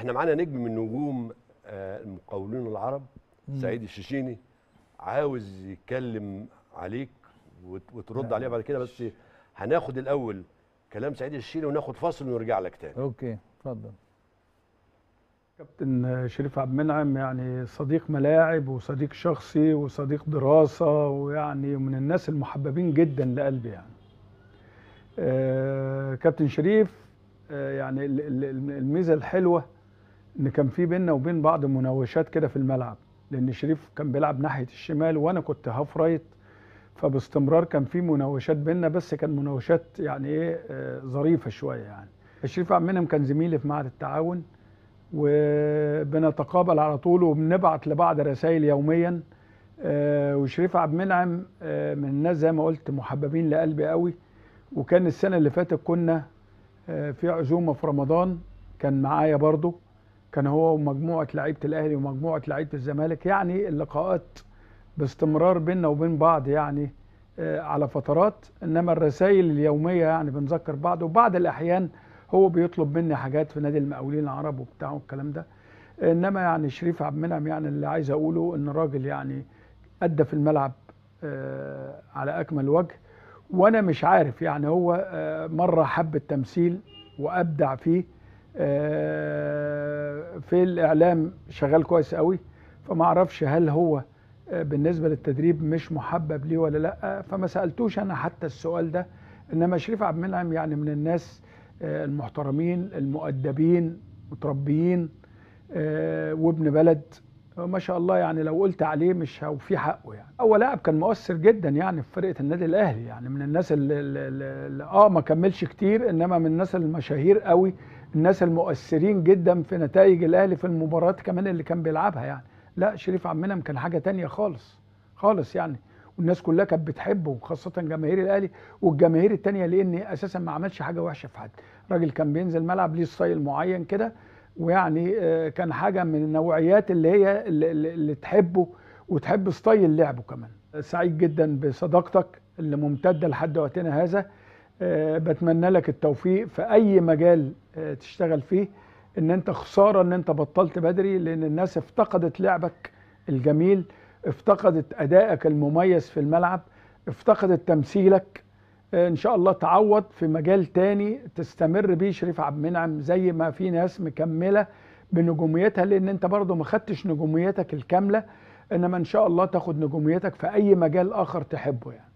احنا معانا نجم من نجوم آه، المقاولين العرب سعيد الشيشيني عاوز يتكلم عليك وترد عليه بعد كده بس هناخد الاول كلام سعيد الشيشيني وناخد فاصل ونرجع لك تاني اوكي اتفضل كابتن شريف عبد المنعم يعني صديق ملاعب وصديق شخصي وصديق دراسه ويعني من الناس المحببين جدا لقلبي يعني آه، كابتن شريف آه، يعني الميزه الحلوه ان كان في بيننا وبين بعض مناوشات كده في الملعب لان شريف كان بيلعب ناحيه الشمال وانا كنت هاف رايت فباستمرار كان في مناوشات بيننا بس كان مناوشات يعني ايه آه، ظريفه شويه يعني شريف عبد المنعم كان زميلي في معهد التعاون وبنتقابل على طول وبنبعت لبعض رسائل يوميا آه، وشريف عبد المنعم آه، من الناس زي ما قلت محببين لقلبي قوي وكان السنه اللي فاتت كنا في عزومه في رمضان كان معايا برضه كان هو ومجموعه لعيبه الاهلي ومجموعه لعيبه الزمالك يعني اللقاءات باستمرار بيننا وبين بعض يعني آه، على فترات انما الرسائل اليوميه يعني بنذكر بعض وبعض الاحيان هو بيطلب مني حاجات في نادي المقاولين العرب وبتاع والكلام ده انما يعني شريف عبد المنعم يعني اللي عايز اقوله ان راجل يعني ادى في الملعب آه، على اكمل وجه وانا مش عارف يعني هو آه، مره حب التمثيل وابدع فيه آه، في الاعلام شغال كويس قوي فما اعرفش هل هو آه، بالنسبه للتدريب مش محبب ليه ولا لا فما سالتوش انا حتى السؤال ده انما شريف عبد المنعم يعني من الناس آه، المحترمين المؤدبين متربيين وابن بلد ما شاء الله يعني لو قلت عليه مش في حقه يعني هو لاعب كان مؤثر جدا يعني في فرقه النادي الاهلي يعني من الناس اللي, اللي اه ما كملش كتير انما من الناس المشاهير قوي الناس المؤثرين جدا في نتائج الاهلي في المباريات كمان اللي كان بيلعبها يعني لا شريف عمنا كان حاجه تانية خالص خالص يعني والناس كلها كانت بتحبه وخاصه جماهير الاهلي والجماهير التانية لان اساسا ما عملش حاجه وحشه في حد راجل كان بينزل ملعب ليه ستايل معين كده ويعني آه، كان حاجه من النوعيات اللي هي اللي, اللي تحبه وتحب ستايل لعبه كمان سعيد جدا بصداقتك اللي ممتده لحد وقتنا هذا آه، بتمنى لك التوفيق في اي مجال آه، تشتغل فيه ان انت خساره ان انت بطلت بدري لان الناس افتقدت لعبك الجميل افتقدت ادائك المميز في الملعب افتقدت تمثيلك آه، ان شاء الله تعوض في مجال تاني تستمر بيه شريف عبد المنعم زي ما في ناس مكمله بنجوميتها لان انت برضه ما خدتش نجوميتك الكامله انما ان شاء الله تاخد نجوميتك في اي مجال اخر تحبه يعني